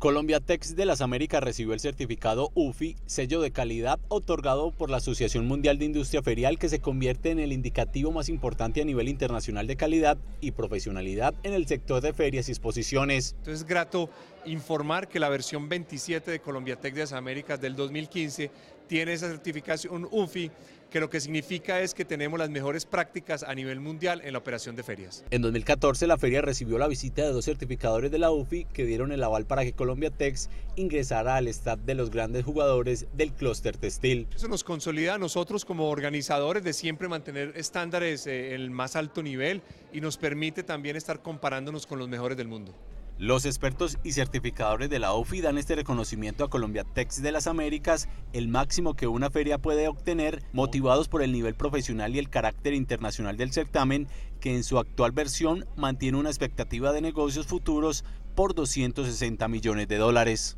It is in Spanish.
Colombia Tex de las Américas recibió el certificado UFI, sello de calidad otorgado por la Asociación Mundial de Industria Ferial que se convierte en el indicativo más importante a nivel internacional de calidad y profesionalidad en el sector de ferias y exposiciones. Entonces es grato informar que la versión 27 de Colombia Tech de las Américas del 2015 tiene esa certificación UFI, que lo que significa es que tenemos las mejores prácticas a nivel mundial en la operación de ferias. En 2014 la feria recibió la visita de dos certificadores de la UFI que dieron el aval para que Colombia Colombia Tex ingresará al stat de los grandes jugadores del clúster textil. Eso nos consolida a nosotros como organizadores de siempre mantener estándares eh, en el más alto nivel y nos permite también estar comparándonos con los mejores del mundo. Los expertos y certificadores de la OFI dan este reconocimiento a Colombia Tech de las Américas, el máximo que una feria puede obtener, motivados por el nivel profesional y el carácter internacional del certamen, que en su actual versión mantiene una expectativa de negocios futuros por 260 millones de dólares.